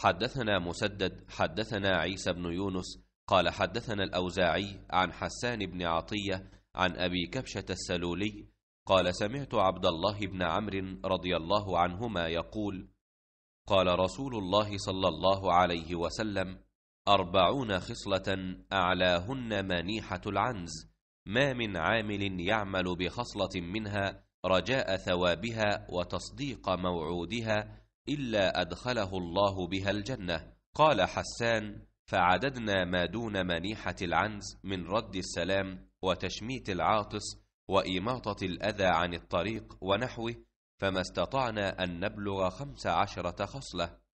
حدثنا مسدد حدثنا عيسى بن يونس قال حدثنا الأوزاعي عن حسان بن عطية عن أبي كبشة السلولي قال سمعت عبد الله بن عمرو رضي الله عنهما يقول قال رسول الله صلى الله عليه وسلم أربعون خصلة أعلاهن منيحه العنز ما من عامل يعمل بخصلة منها رجاء ثوابها وتصديق موعودها إلا أدخله الله بها الجنة قال حسان فعددنا ما دون منيحة العنز من رد السلام وتشميت العاطس وإماطة الأذى عن الطريق ونحوه فما استطعنا أن نبلغ خمس عشرة خصلة